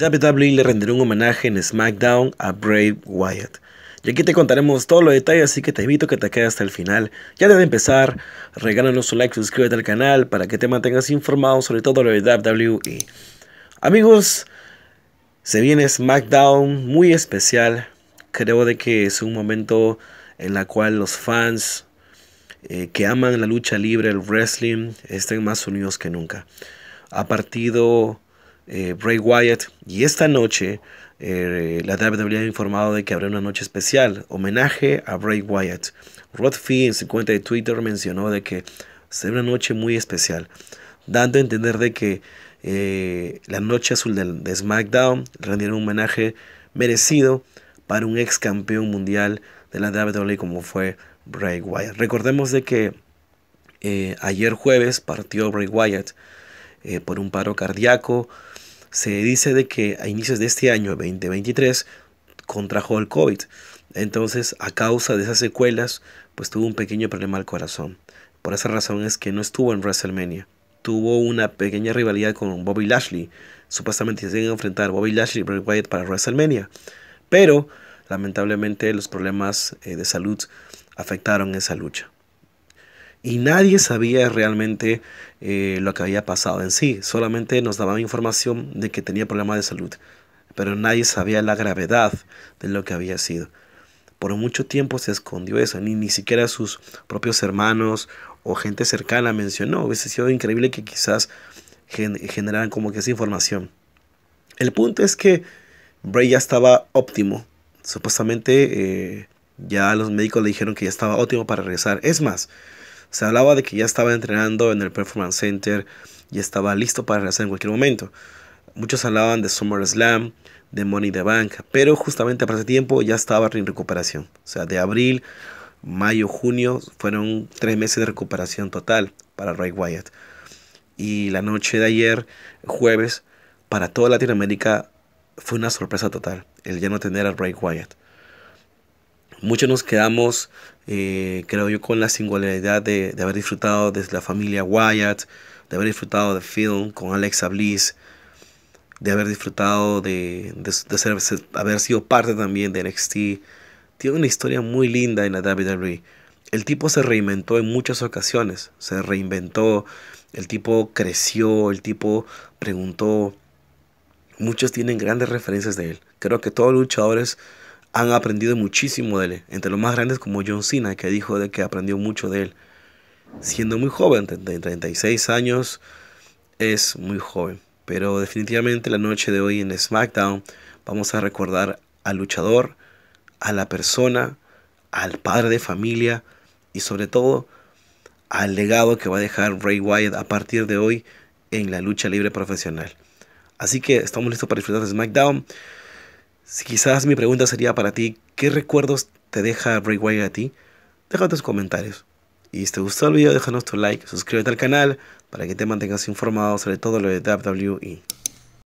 WWE le rendirá un homenaje en SmackDown a Brave Wyatt. Y aquí te contaremos todos los detalles, así que te invito a que te quedes hasta el final. Ya debe de empezar, regálanos un like, suscríbete al canal para que te mantengas informado sobre todo lo de WWE. Amigos, se viene SmackDown muy especial. Creo de que es un momento en la cual los fans eh, que aman la lucha libre, el wrestling, estén más unidos que nunca. Ha partido eh, Bray Wyatt y esta noche eh, la WWE ha informado de que habrá una noche especial, homenaje a Bray Wyatt. Rod Fee en su cuenta de Twitter mencionó de que será una noche muy especial, dando a entender de que eh, la noche azul de, SmackDown rendirá un homenaje merecido para un ex campeón mundial de la WWE como fue Bray Wyatt. Recordemos de que ayer jueves partió Bray Wyatt por un paro cardíaco se dice de que a inicios de este año 2023 contrajo el COVID. Entonces, a causa de esas secuelas, pues tuvo un pequeño problema al corazón. Por esa razón es que no estuvo en WrestleMania. Tuvo una pequeña rivalidad con Bobby Lashley. Supuestamente se iban a enfrentar Bobby Lashley y Wyatt para WrestleMania. Pero, lamentablemente, los problemas eh, de salud afectaron esa lucha y nadie sabía realmente eh, lo que había pasado en sí. Solamente nos daban información de que tenía problemas de salud, pero nadie sabía la gravedad de lo que había sido. Por mucho tiempo se escondió eso, ni, ni siquiera sus propios hermanos o gente cercana mencionó. Hubiese sido increíble que quizás generaran como que esa información. El punto es que Bray ya estaba óptimo. Supuestamente eh, ya los médicos le dijeron que ya estaba óptimo para regresar. Es más, se hablaba de que ya estaba entrenando en el Performance Center y estaba listo para regresar en cualquier momento. Muchos hablaban de Slam, de Money the Bank, pero justamente para ese tiempo ya estaba en recuperación. O sea, de abril, mayo, junio fueron tres meses de recuperación total para Ray Wyatt. Y la noche de ayer, jueves, para toda Latinoamérica fue una sorpresa total el ya no tener a Ray Wyatt. Muchos nos quedamos, eh, creo yo, con la singularidad de, haber disfrutado de la familia Wyatt, de haber disfrutado de film con Alexa Bliss, de haber disfrutado de, ser, haber sido parte también de NXT. Tiene una historia muy linda en la WWE. El tipo se reinventó en muchas ocasiones, se reinventó, el tipo creció, el tipo preguntó. Muchos tienen grandes referencias de él. Creo que todos los luchadores han aprendido muchísimo de él, entre los más grandes como John Cena, que dijo de que aprendió mucho de él. Siendo muy joven, 36 años, es muy joven. Pero definitivamente la noche de hoy en SmackDown vamos a recordar al luchador, a la persona, al padre de familia y sobre todo al legado que va a dejar Ray Wyatt a partir de hoy en la lucha libre profesional. Así que estamos listos para disfrutar de SmackDown. Si quizás mi pregunta sería para ti, ¿qué recuerdos te deja Bray a ti? Deja tus comentarios. Y si te gustó el video, déjanos tu like, suscríbete al canal para que te mantengas informado sobre todo lo de WWE.